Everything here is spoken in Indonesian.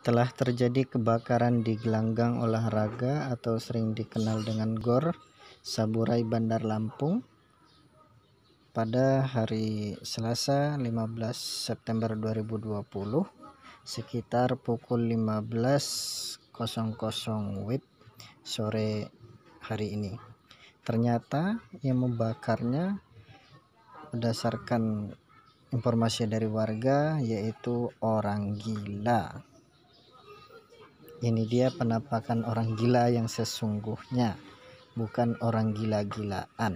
telah terjadi kebakaran di gelanggang olahraga atau sering dikenal dengan GOR Saburai Bandar Lampung pada hari Selasa 15 September 2020 sekitar pukul 15.00 WIB sore hari ini. Ternyata yang membakarnya berdasarkan informasi dari warga yaitu orang gila. Ini dia penampakan orang gila yang sesungguhnya, bukan orang gila-gilaan.